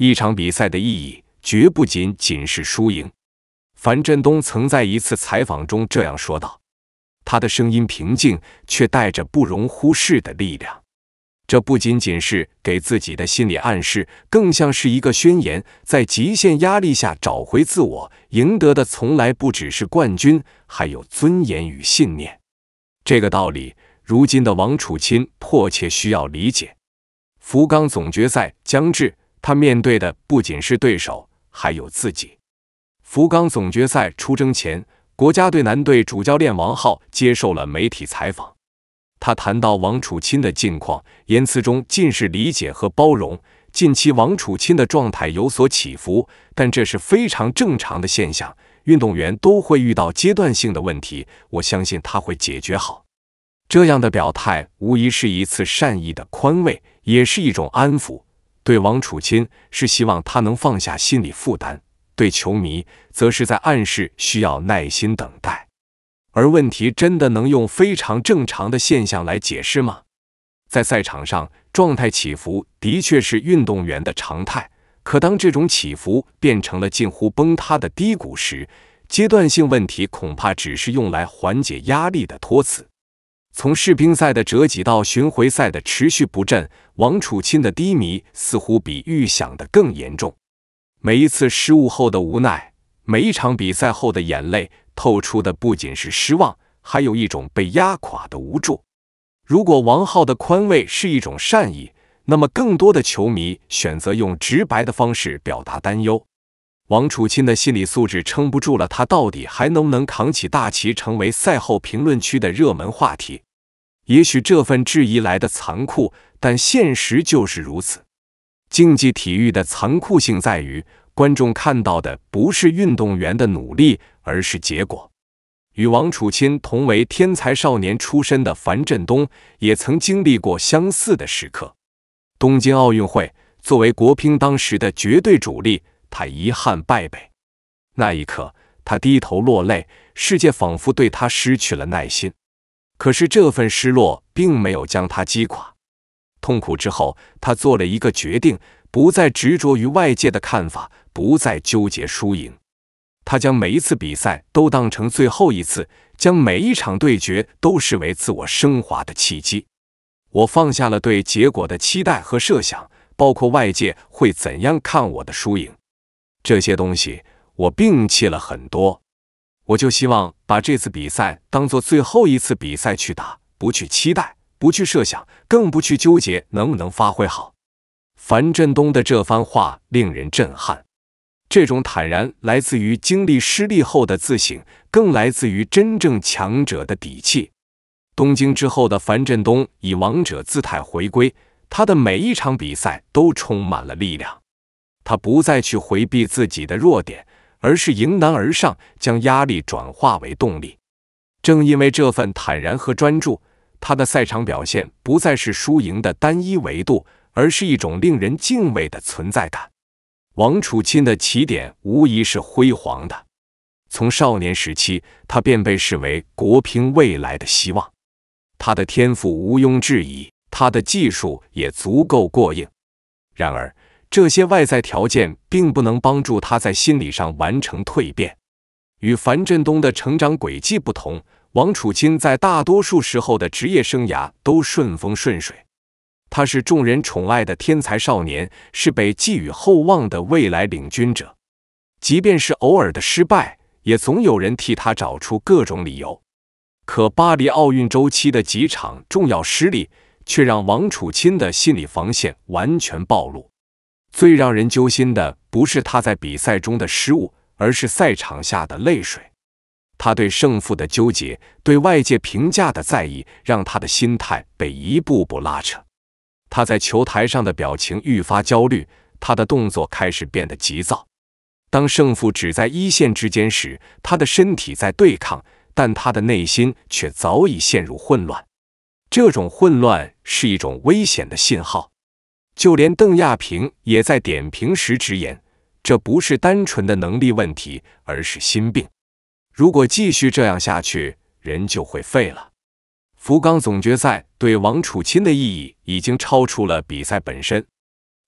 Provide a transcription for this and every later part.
一场比赛的意义绝不仅仅是输赢。樊振东曾在一次采访中这样说道，他的声音平静，却带着不容忽视的力量。这不仅仅是给自己的心理暗示，更像是一个宣言。在极限压力下找回自我，赢得的从来不只是冠军，还有尊严与信念。这个道理，如今的王楚钦迫切需要理解。福冈总决赛将至。他面对的不仅是对手，还有自己。福冈总决赛出征前，国家队男队主教练王皓接受了媒体采访。他谈到王楚钦的近况，言辞中尽是理解和包容。近期王楚钦的状态有所起伏，但这是非常正常的现象，运动员都会遇到阶段性的问题。我相信他会解决好。这样的表态无疑是一次善意的宽慰，也是一种安抚。对王楚钦是希望他能放下心理负担，对球迷则是在暗示需要耐心等待。而问题真的能用非常正常的现象来解释吗？在赛场上状态起伏的确是运动员的常态，可当这种起伏变成了近乎崩塌的低谷时，阶段性问题恐怕只是用来缓解压力的托词。从世乒赛的折戟到巡回赛的持续不振，王楚钦的低迷似乎比预想的更严重。每一次失误后的无奈，每一场比赛后的眼泪，透出的不仅是失望，还有一种被压垮的无助。如果王浩的宽慰是一种善意，那么更多的球迷选择用直白的方式表达担忧。王楚钦的心理素质撑不住了，他到底还能不能扛起大旗，成为赛后评论区的热门话题？也许这份质疑来的残酷，但现实就是如此。竞技体育的残酷性在于，观众看到的不是运动员的努力，而是结果。与王楚钦同为天才少年出身的樊振东，也曾经历过相似的时刻。东京奥运会，作为国乒当时的绝对主力。他遗憾败北，那一刻，他低头落泪，世界仿佛对他失去了耐心。可是，这份失落并没有将他击垮。痛苦之后，他做了一个决定：不再执着于外界的看法，不再纠结输赢。他将每一次比赛都当成最后一次，将每一场对决都视为自我升华的契机。我放下了对结果的期待和设想，包括外界会怎样看我的输赢。这些东西我摒弃了很多，我就希望把这次比赛当做最后一次比赛去打，不去期待，不去设想，更不去纠结能不能发挥好。樊振东的这番话令人震撼，这种坦然来自于经历失利后的自省，更来自于真正强者的底气。东京之后的樊振东以王者姿态回归，他的每一场比赛都充满了力量。他不再去回避自己的弱点，而是迎难而上，将压力转化为动力。正因为这份坦然和专注，他的赛场表现不再是输赢的单一维度，而是一种令人敬畏的存在感。王楚钦的起点无疑是辉煌的，从少年时期，他便被视为国乒未来的希望。他的天赋毋庸置疑，他的技术也足够过硬。然而，这些外在条件并不能帮助他在心理上完成蜕变。与樊振东的成长轨迹不同，王楚钦在大多数时候的职业生涯都顺风顺水。他是众人宠爱的天才少年，是被寄予厚望的未来领军者。即便是偶尔的失败，也总有人替他找出各种理由。可巴黎奥运周期的几场重要失利，却让王楚钦的心理防线完全暴露。最让人揪心的不是他在比赛中的失误，而是赛场下的泪水。他对胜负的纠结，对外界评价的在意，让他的心态被一步步拉扯。他在球台上的表情愈发焦虑，他的动作开始变得急躁。当胜负只在一线之间时，他的身体在对抗，但他的内心却早已陷入混乱。这种混乱是一种危险的信号。就连邓亚萍也在点评时直言：“这不是单纯的能力问题，而是心病。如果继续这样下去，人就会废了。”福冈总决赛对王楚钦的意义已经超出了比赛本身，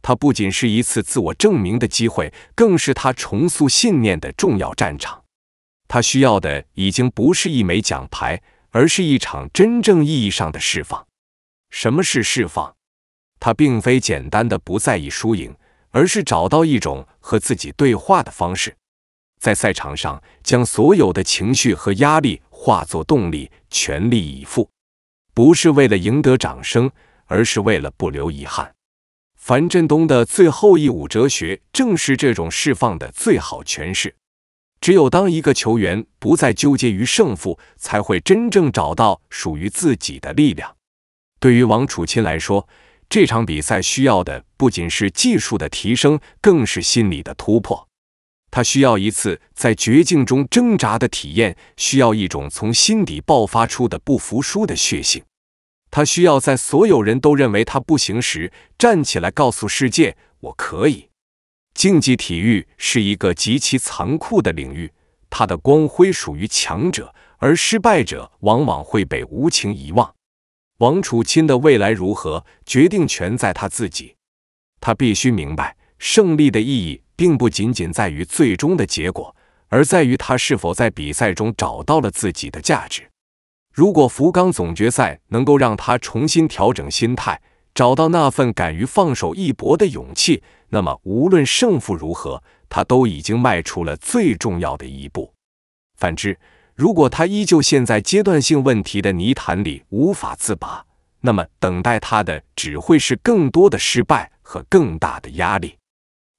他不仅是一次自我证明的机会，更是他重塑信念的重要战场。他需要的已经不是一枚奖牌，而是一场真正意义上的释放。什么是释放？他并非简单的不在意输赢，而是找到一种和自己对话的方式，在赛场上将所有的情绪和压力化作动力，全力以赴，不是为了赢得掌声，而是为了不留遗憾。樊振东的最后一舞哲学，正是这种释放的最好诠释。只有当一个球员不再纠结于胜负，才会真正找到属于自己的力量。对于王楚钦来说，这场比赛需要的不仅是技术的提升，更是心理的突破。他需要一次在绝境中挣扎的体验，需要一种从心底爆发出的不服输的血性。他需要在所有人都认为他不行时，站起来告诉世界：“我可以。”竞技体育是一个极其残酷的领域，它的光辉属于强者，而失败者往往会被无情遗忘。王楚钦的未来如何，决定权在他自己。他必须明白，胜利的意义并不仅仅在于最终的结果，而在于他是否在比赛中找到了自己的价值。如果福冈总决赛能够让他重新调整心态，找到那份敢于放手一搏的勇气，那么无论胜负如何，他都已经迈出了最重要的一步。反之，如果他依旧陷在阶段性问题的泥潭里无法自拔，那么等待他的只会是更多的失败和更大的压力。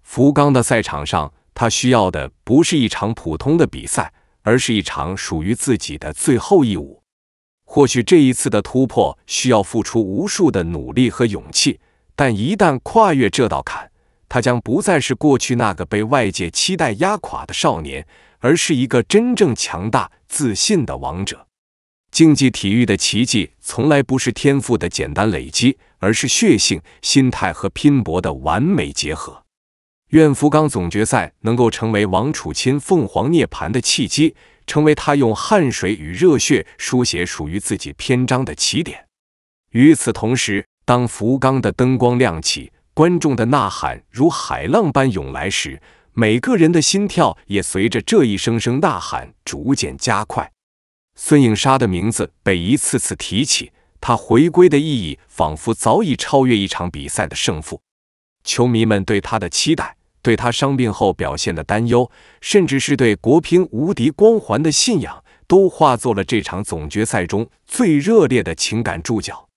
福冈的赛场上，他需要的不是一场普通的比赛，而是一场属于自己的最后一舞。或许这一次的突破需要付出无数的努力和勇气，但一旦跨越这道坎，他将不再是过去那个被外界期待压垮的少年，而是一个真正强大。自信的王者，竞技体育的奇迹从来不是天赋的简单累积，而是血性、心态和拼搏的完美结合。愿福冈总决赛能够成为王楚钦凤凰涅槃的契机，成为他用汗水与热血书写属于自己篇章的起点。与此同时，当福冈的灯光亮起，观众的呐喊如海浪般涌来时。每个人的心跳也随着这一声声呐喊逐渐加快。孙颖莎的名字被一次次提起，她回归的意义仿佛早已超越一场比赛的胜负。球迷们对她的期待，对她伤病后表现的担忧，甚至是对国乒无敌光环的信仰，都化作了这场总决赛中最热烈的情感注脚。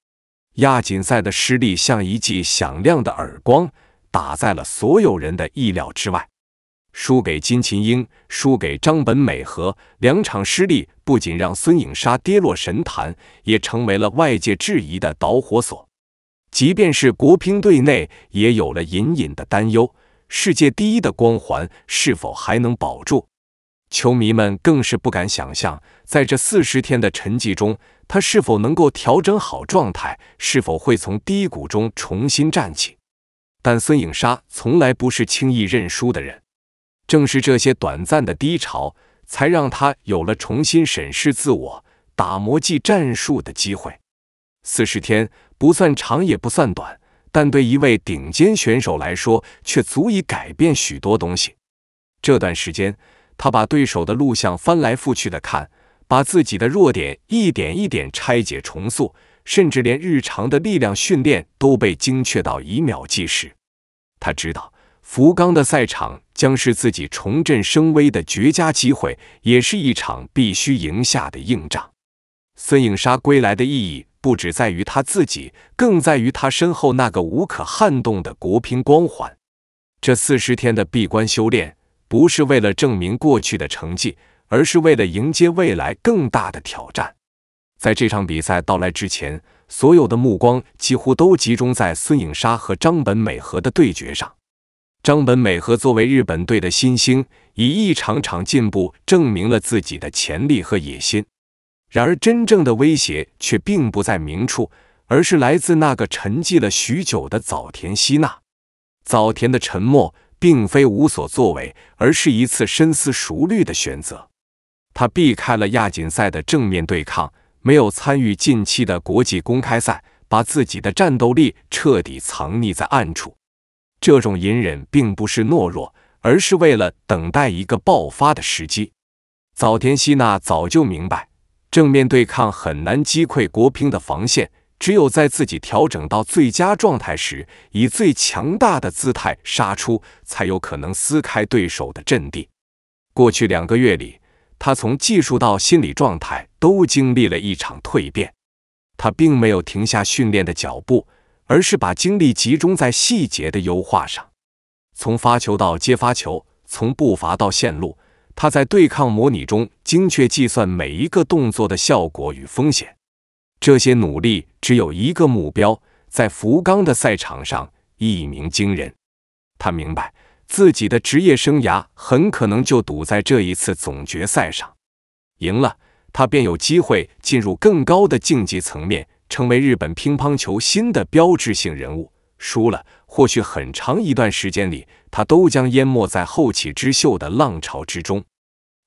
亚锦赛的失利像一记响亮的耳光，打在了所有人的意料之外。输给金琴英，输给张本美和，两场失利不仅让孙颖莎跌落神坛，也成为了外界质疑的导火索。即便是国乒队内，也有了隐隐的担忧：世界第一的光环是否还能保住？球迷们更是不敢想象，在这四十天的沉寂中，他是否能够调整好状态，是否会从低谷中重新站起？但孙颖莎从来不是轻易认输的人。正是这些短暂的低潮，才让他有了重新审视自我、打磨技战术的机会。四十天不算长，也不算短，但对一位顶尖选手来说，却足以改变许多东西。这段时间，他把对手的录像翻来覆去的看，把自己的弱点一点一点拆解重塑，甚至连日常的力量训练都被精确到以秒计时。他知道。福冈的赛场将是自己重振声威的绝佳机会，也是一场必须赢下的硬仗。孙颖莎归来的意义不只在于她自己，更在于她身后那个无可撼动的国乒光环。这四十天的闭关修炼，不是为了证明过去的成绩，而是为了迎接未来更大的挑战。在这场比赛到来之前，所有的目光几乎都集中在孙颖莎和张本美和的对决上。张本美和作为日本队的新星，以一场场进步证明了自己的潜力和野心。然而，真正的威胁却并不在明处，而是来自那个沉寂了许久的早田希娜。早田的沉默并非无所作为，而是一次深思熟虑的选择。他避开了亚锦赛的正面对抗，没有参与近期的国际公开赛，把自己的战斗力彻底藏匿在暗处。这种隐忍并不是懦弱，而是为了等待一个爆发的时机。早田希娜早就明白，正面对抗很难击溃国乒的防线，只有在自己调整到最佳状态时，以最强大的姿态杀出，才有可能撕开对手的阵地。过去两个月里，他从技术到心理状态都经历了一场蜕变，他并没有停下训练的脚步。而是把精力集中在细节的优化上，从发球到接发球，从步伐到线路，他在对抗模拟中精确计算每一个动作的效果与风险。这些努力只有一个目标：在福冈的赛场上一鸣惊人。他明白自己的职业生涯很可能就赌在这一次总决赛上，赢了，他便有机会进入更高的竞技层面。成为日本乒乓球新的标志性人物。输了，或许很长一段时间里，他都将淹没在后起之秀的浪潮之中。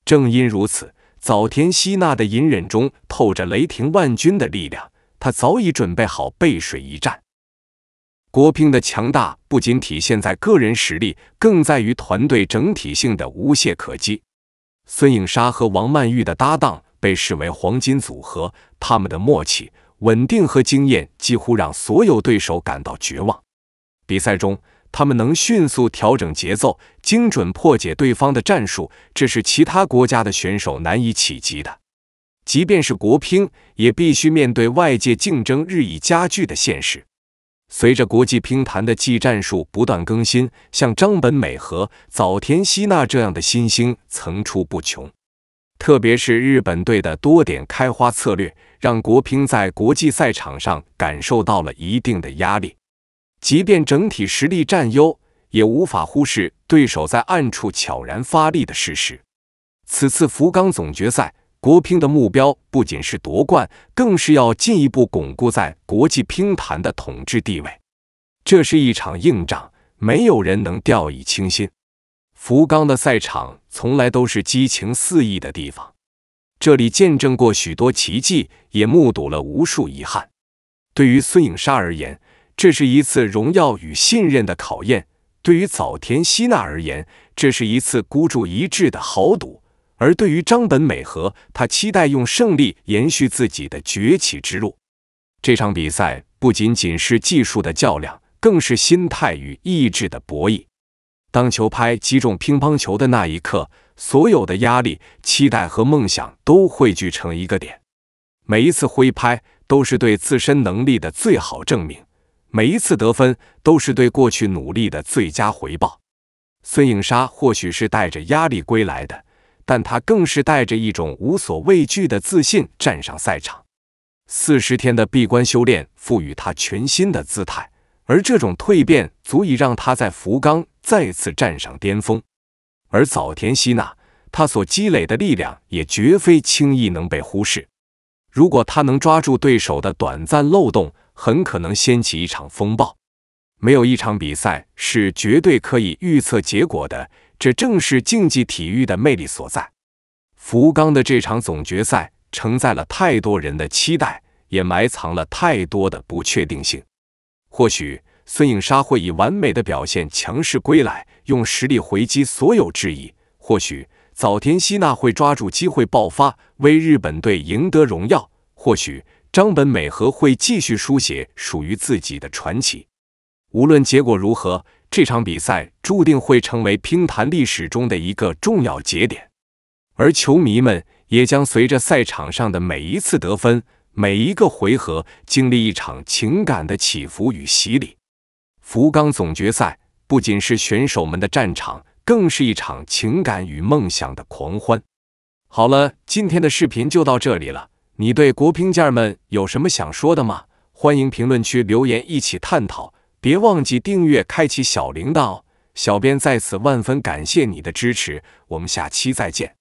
正因如此，早田希娜的隐忍中透着雷霆万钧的力量。他早已准备好背水一战。国乒的强大不仅体现在个人实力，更在于团队整体性的无懈可击。孙颖莎和王曼玉的搭档被视为黄金组合，他们的默契。稳定和经验几乎让所有对手感到绝望。比赛中，他们能迅速调整节奏，精准破解对方的战术，这是其他国家的选手难以企及的。即便是国乒，也必须面对外界竞争日益加剧的现实。随着国际乒坛的技战术不断更新，像张本美和、早田希娜这样的新星层出不穷。特别是日本队的多点开花策略，让国乒在国际赛场上感受到了一定的压力。即便整体实力占优，也无法忽视对手在暗处悄然发力的事实。此次福冈总决赛，国乒的目标不仅是夺冠，更是要进一步巩固在国际乒坛的统治地位。这是一场硬仗，没有人能掉以轻心。福冈的赛场从来都是激情四溢的地方，这里见证过许多奇迹，也目睹了无数遗憾。对于孙颖莎而言，这是一次荣耀与信任的考验；对于早田希娜而言，这是一次孤注一掷的豪赌；而对于张本美和，她期待用胜利延续自己的崛起之路。这场比赛不仅仅是技术的较量，更是心态与意志的博弈。当球拍击中乒乓球的那一刻，所有的压力、期待和梦想都汇聚成一个点。每一次挥拍都是对自身能力的最好证明，每一次得分都是对过去努力的最佳回报。孙颖莎或许是带着压力归来的，但她更是带着一种无所畏惧的自信站上赛场。四十天的闭关修炼赋予她全新的姿态，而这种蜕变足以让她在福冈。再次站上巅峰，而早田希娜，她所积累的力量也绝非轻易能被忽视。如果她能抓住对手的短暂漏洞，很可能掀起一场风暴。没有一场比赛是绝对可以预测结果的，这正是竞技体育的魅力所在。福冈的这场总决赛承载了太多人的期待，也埋藏了太多的不确定性。或许。孙颖莎会以完美的表现强势归来，用实力回击所有质疑。或许早田希娜会抓住机会爆发，为日本队赢得荣耀。或许张本美和会继续书写属于自己的传奇。无论结果如何，这场比赛注定会成为乒坛历史中的一个重要节点，而球迷们也将随着赛场上的每一次得分、每一个回合，经历一场情感的起伏与洗礼。福冈总决赛不仅是选手们的战场，更是一场情感与梦想的狂欢。好了，今天的视频就到这里了。你对国乒健儿们有什么想说的吗？欢迎评论区留言一起探讨。别忘记订阅、开启小铃铛哦！小编在此万分感谢你的支持，我们下期再见。